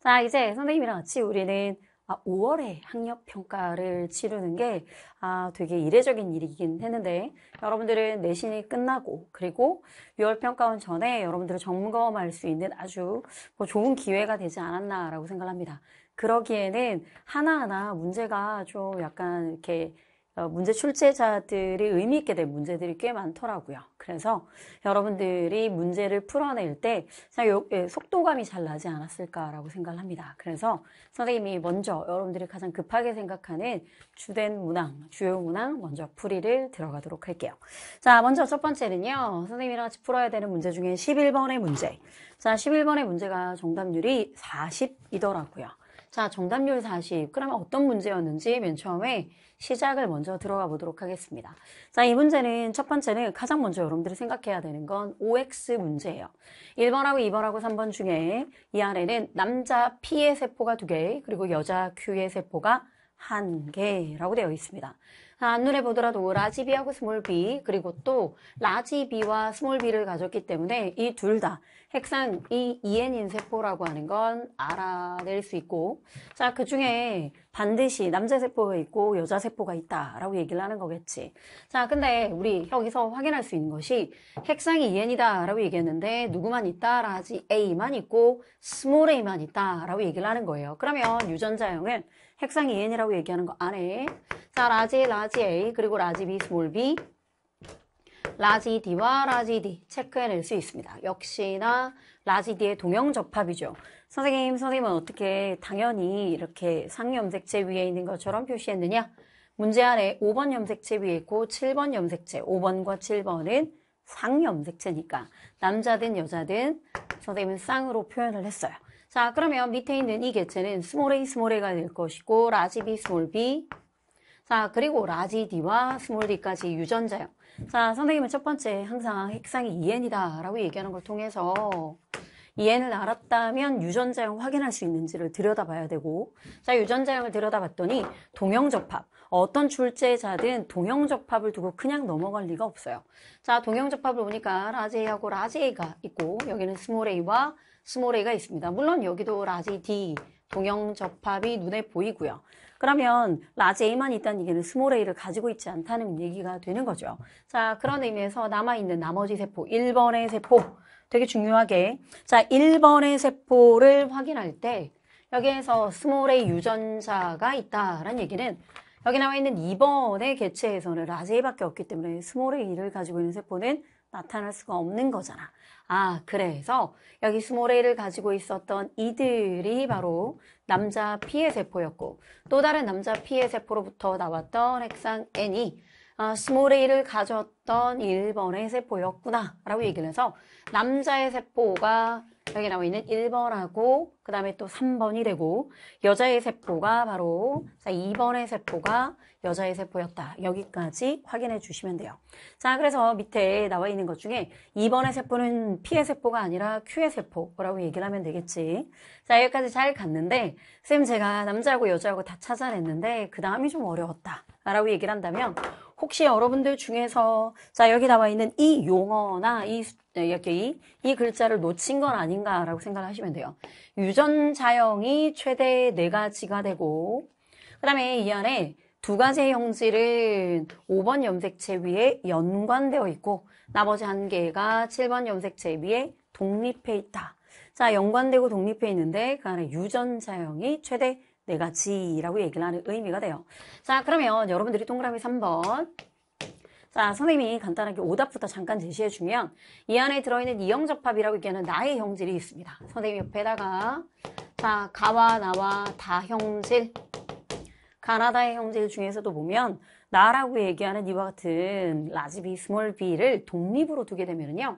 자, 이제 선생님이랑 같이 우리는 5월에 아, 학력 평가를 치르는 게 아, 되게 이례적인 일이긴 했는데 여러분들은 내신이 끝나고 그리고 6월 평가원 전에 여러분들을 점검할 수 있는 아주 뭐 좋은 기회가 되지 않았나라고 생각합니다. 그러기에는 하나하나 문제가 좀 약간 이렇게 어, 문제 출제자들이 의미 있게 된 문제들이 꽤 많더라고요. 그래서 여러분들이 문제를 풀어낼 때 예, 속도감이 잘 나지 않았을까라고 생각을 합니다. 그래서 선생님이 먼저 여러분들이 가장 급하게 생각하는 주된 문항, 주요 문항 먼저 풀이를 들어가도록 할게요. 자, 먼저 첫 번째는요. 선생님이랑 같이 풀어야 되는 문제 중에 11번의 문제. 자, 11번의 문제가 정답률이 40이더라고요. 자, 정답률 40. 그러면 어떤 문제였는지 맨 처음에 시작을 먼저 들어가 보도록 하겠습니다. 자, 이 문제는 첫 번째는 가장 먼저 여러분들이 생각해야 되는 건 OX 문제예요. 1번하고 2번하고 3번 중에 이 안에는 남자 P의 세포가 2개, 그리고 여자 Q의 세포가 1개라고 되어 있습니다. 앞눈에 보더라도 라지 B하고 스몰 B 그리고 또 라지 B와 스몰 B를 가졌기 때문에 이 둘 다핵상이 EN인 세포라고 하는 건 알아낼 수 있고 자그 중에 반드시 남자 세포가 있고 여자 세포가 있다라고 얘기를 하는 거겠지 자 근데 우리 여기서 확인할 수 있는 것이 핵상이 EN이다 라고 얘기했는데 누구만 있다 라지 A만 있고 스몰 A만 있다 라고 얘기를 하는 거예요 그러면 유전자형은 핵상 이 n 이라고 얘기하는 거 안에 자 라지 라지 A 그리고 라지 B 스몰 B 라지 D와 라지 D 체크해낼 수 있습니다. 역시나 라지 D의 동형 접합이죠. 선생님, 선생님은 어떻게 당연히 이렇게 상염색체 위에 있는 것처럼 표시했느냐? 문제 안에 5번 염색체 위에 있고 7번 염색체, 5번과 7번은 상염색체니까 남자든 여자든 선생님은 쌍으로 표현을 했어요. 자, 그러면 밑에 있는 이 개체는 스몰 a, 스몰 a가 될 것이고 라지 b, 스몰 b 자, 그리고 라지 d와 스몰 d까지 유전자요. 자, 선생님은 첫 번째 항상 핵상이 EN이다 라고 얘기하는 걸 통해서 EN을 알았다면 유전자형 확인할 수 있는지를 들여다봐야 되고 자 유전자형을 들여다봤더니 동형접합 어떤 출제자든 동형접합을 두고 그냥 넘어갈 리가 없어요 자 동형접합을 보니까 라제이하고 라제이가 있고 여기는 스몰A와 스몰A가 있습니다. 물론 여기도 라지 D 동형 접합이 눈에 보이고요. 그러면 라지 A만 있다는 얘기는 스몰 A를 가지고 있지 않다는 얘기가 되는 거죠. 자, 그런 의미에서 남아있는 나머지 세포, 1번의 세포 되게 중요하게 자, 1번의 세포를 확인할 때 여기에서 스몰 A 유전자가 있다라는 얘기는 여기 나와 있는 2번의 개체 에서는 라제이밖에 없기 때문에 스몰 a 을 가지고 있는 세포는 나타날 수가 없는 거잖아. 아, 그래서 여기 스몰 A를 가지고 있었던 이들이 바로 남자 피의 세포였고 또 다른 남자 피의 세포로부터 나왔던 핵상 N이 아, 스몰 A를 가졌던 1번의 세포였구나 라고 얘기를 해서 남자의 세포가 여기 나와 있는 1번하고 그 다음에 또 3번이 되고 여자의 세포가 바로 자 2번의 세포가 여자의 세포였다. 여기까지 확인해 주시면 돼요. 자 그래서 밑에 나와 있는 것 중에 2번의 세포는 P의 세포가 아니라 Q의 세포라고 얘기를 하면 되겠지. 자 여기까지 잘 갔는데 선생님 제가 남자하고 여자하고 다 찾아냈는데 그 다음이 좀 어려웠다. 라고 얘기를 한다면 혹시 여러분들 중에서 자 여기 나와 있는 이 용어나 이 네, 이렇게 이, 글자를 놓친 건 아닌가라고 생각하시면 돼요. 유전자형이 최대 네 가지가 되고 그 다음에 이 안에 두 가지의 형질은 5번 염색체 위에 연관되어 있고 나머지 한 개가 7번 염색체 위에 독립해 있다. 자, 연관되고 독립해 있는데 그 안에 유전자형이 최대 네 가지라고 얘기를 하는 의미가 돼요. 자, 그러면 여러분들이 동그라미 3번 자, 선생님이 간단하게 오답부터 잠깐 제시해주면 이 안에 들어있는 이형접합이라고 얘기하는 나의 형질이 있습니다. 선생님 옆에다가 자, 가와 나와 다 형질 가나다의 형질 중에서도 보면 나라고 얘기하는 이와 같은 라지 비, 스몰 비를 독립으로 두게 되면요.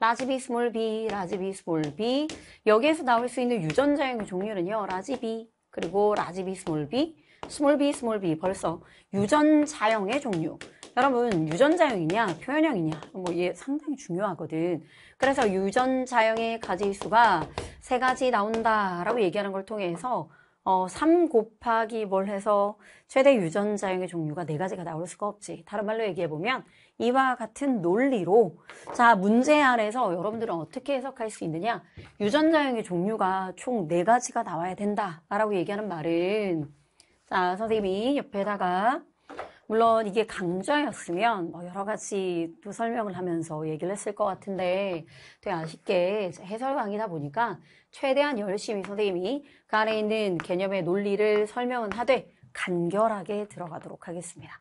라지 비, 스몰 비, 라지 비, 스몰 비 여기에서 나올 수 있는 유전자형의 종류는요. 라지 비, 그리고 라지 비, 스몰 비 스몰 b, 스몰 b 벌써 유전자형의 종류. 여러분 유전자형이냐 표현형이냐 뭐 이게 상당히 중요하거든. 그래서 유전자형의 가지수가 세 가지 나온다라고 얘기하는 걸 통해서 어, 3 곱하기 뭘 해서 최대 유전자형의 종류가 네 가지가 나올 수가 없지. 다른 말로 얘기해보면 이와 같은 논리로 자 문제 안에서 여러분들은 어떻게 해석할 수 있느냐 유전자형의 종류가 총 네 가지가 나와야 된다라고 얘기하는 말은 자, 선생님이 옆에다가 물론 이게 강좌였으면 뭐 여러 가지 또 설명을 하면서 얘기를 했을 것 같은데 되게 아쉽게 해설 강의다 보니까 최대한 열심히 선생님이 그 안에 있는 개념의 논리를 설명은 하되 간결하게 들어가도록 하겠습니다.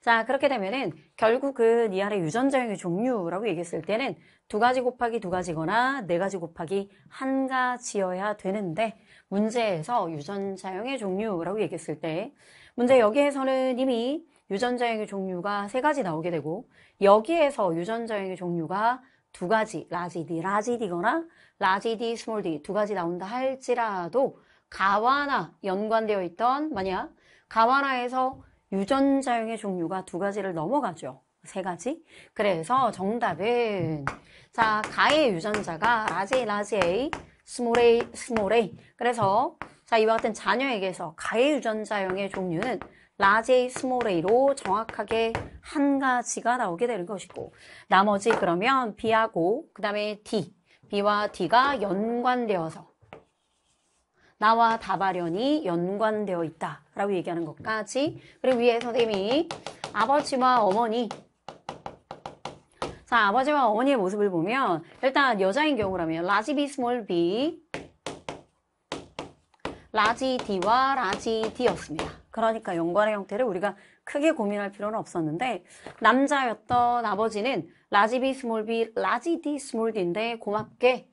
자, 그렇게 되면은 결국은 이 아래 유전자형의 종류라고 얘기했을 때는 두 가지 곱하기 두 가지거나 네 가지 곱하기 한 가지여야 되는데 문제에서 유전자형의 종류라고 얘기했을 때 문제 여기에서는 이미 유전자형의 종류가 세 가지 나오게 되고 여기에서 유전자형의 종류가 두 가지, 라지 디 라지 디거나 라지 디 스몰 디두 가지 나온다 할지라도 가와나 연관되어 있던 만약 가와라에서 유전자형의 종류가 두 가지를 넘어가죠. 세 가지. 그래서 정답은 자 가의 유전자가 라지 라지 A, 스몰 A, 스몰 A. 그래서 자 이와 같은 자녀에게서 가의 유전자형의 종류는 라지 A, 스몰 A로 정확하게 한 가지가 나오게 되는 것이고 나머지 그러면 B하고 그 다음에 D, B와 D가 연관되어서 나와 다발연이 연관되어 있다 라고 얘기하는 것까지 그리고 위에 선생님이 아버지와 어머니 자 아버지와 어머니의 모습을 보면 일단 여자인 경우라면 라지 비 스몰 비 라지 디와 라지 디였습니다 그러니까 연관의 형태를 우리가 크게 고민할 필요는 없었는데 남자였던 아버지는 라지 비 스몰 비, 라지 디 스몰 디인데 고맙게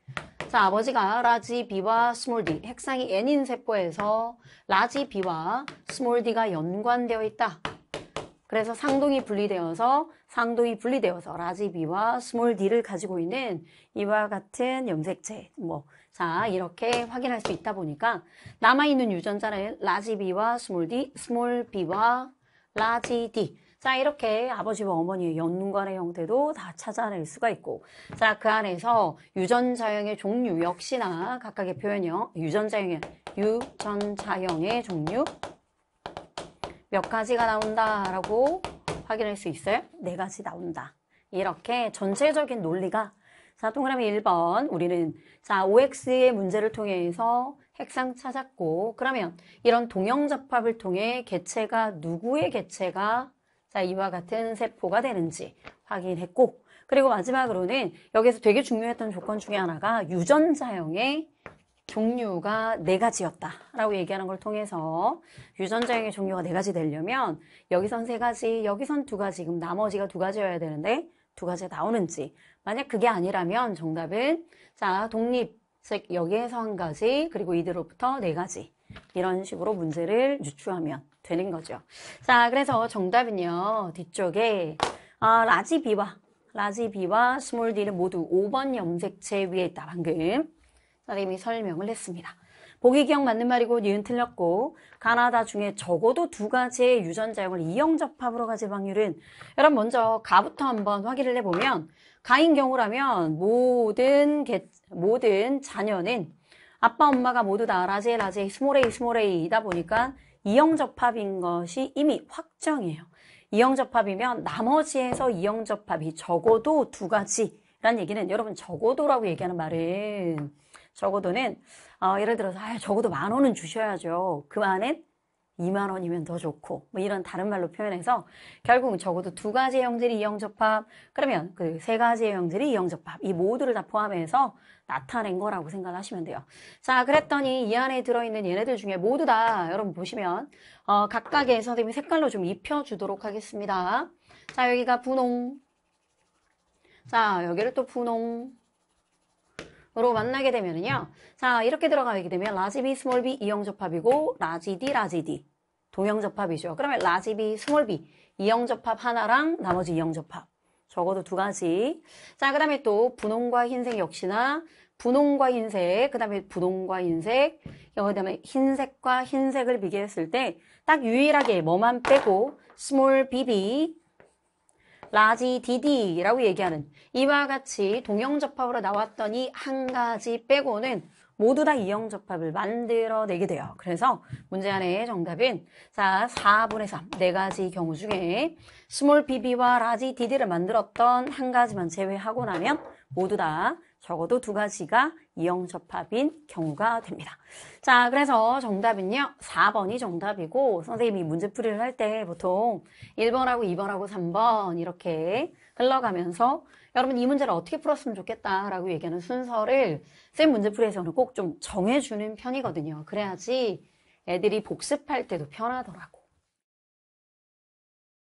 자, 아버지가 라지 B와 스몰 D, 핵상이 N인 세포에서 라지 B와 스몰 D가 연관되어 있다. 그래서 상동이 분리되어서 상동이 분리되어서 라지 B와 스몰 D를 가지고 있는 이와 같은 염색체 뭐 자, 이렇게 확인할 수 있다 보니까 남아 있는 유전자는 라지 B와 스몰 D, 스몰 B와 라지 D 자 이렇게 아버지와 어머니의 연관의 형태도 다 찾아낼 수가 있고 자 그 안에서 유전자형의 종류 역시나 각각의 표현형 유전자형의 유전자형의 종류 몇 가지가 나온다라고 확인할 수 있어요. 네 가지 나온다. 이렇게 전체적인 논리가 자, 동그라미 1번 우리는 자, OX의 문제를 통해서 핵상 찾았고 그러면 이런 동형 접합을 통해 개체가 누구의 개체가 자, 이와 같은 세포가 되는지 확인했고, 그리고 마지막으로는 여기서 되게 중요했던 조건 중에 하나가 유전자형의 종류가 네 가지였다라고 얘기하는 걸 통해서 유전자형의 종류가 네 가지 되려면 여기선 세 가지, 여기선 두 가지, 그럼 나머지가 두 가지여야 되는데 두 가지 가 나오는지 만약 그게 아니라면 정답은 자 독립 즉 여기에서 한 가지 그리고 이들로부터 네 가지 이런 식으로 문제를 유추하면 되는 거죠. 자, 그래서 정답은요. 뒤쪽에 아, 라지 비와 라지 비와 스몰 디는 모두 5번 염색체 위에 있다. 방금 선생님이 설명을 했습니다. 보기 기억 맞는 말이고 니은 틀렸고 가나다 중에 적어도 두 가지의 유전자형을 이형 접합으로 가질 확률은 여러분 먼저 가부터 한번 확인을 해보면 가인 경우라면 모든 개, 모든 자녀는 아빠 엄마가 모두 다 라지에 라지에 스몰에이 스몰에이이다 보니까 이형접합인 것이 이미 확정이에요. 이형접합이면 나머지에서 이형접합이 적어도 두 가지라는 얘기는 여러분 적어도라고 얘기하는 말은 적어도는 어, 예를 들어서 아, 적어도 만 원은 주셔야죠. 그 안엔 2만 원이면 더 좋고 뭐 이런 다른 말로 표현해서 결국 적어도 두 그 가지의 형질이 이형접합 그러면 그 세 가지의 형질이 이형접합 이 모두를 다 포함해서 나타낸 거라고 생각하시면 돼요. 자 그랬더니 이 안에 들어있는 얘네들 중에 모두 다 여러분 보시면 어, 각각의 선생님이 색깔로 좀 입혀주도록 하겠습니다. 자 여기가 분홍 자 여기를 또 분홍 으로 만나게 되면은요. 자, 이렇게 들어가게 되면 라지 비 스몰 비 이형 접합이고 라지 디 라지 디동형 접합이죠. 그러면 라지 비 스몰 비 이형 접합 하나랑 나머지 이형 접합 적어도 두 가지. 자, 그다음에 또 분홍과 흰색 역시나 분홍과 흰색, 그다음에 분홍과 흰색, 그다음에 흰색과 흰색을 비교했을 때 딱 유일하게 뭐만 빼고 스몰 비비 라지 디디라고 얘기하는 이와 같이 동형 접합으로 나왔더니 한 가지 빼고는 모두 다 이형 접합을 만들어내게 돼요. 그래서 문제 안에 정답은 자 4분의 3, 네 가지 경우 중에 스몰 BB와 라지 DD를 만들었던 한 가지만 제외하고 나면 모두 다 적어도 두 가지가 이형접합인 경우가 됩니다. 자, 그래서 정답은요. 4번이 정답이고 선생님이 문제풀이를 할 때 보통 1번하고 2번하고 3번 이렇게 흘러가면서 여러분 이 문제를 어떻게 풀었으면 좋겠다라고 얘기하는 순서를 쌤 문제풀이에서는 꼭 좀 정해주는 편이거든요. 그래야지 애들이 복습할 때도 편하더라고.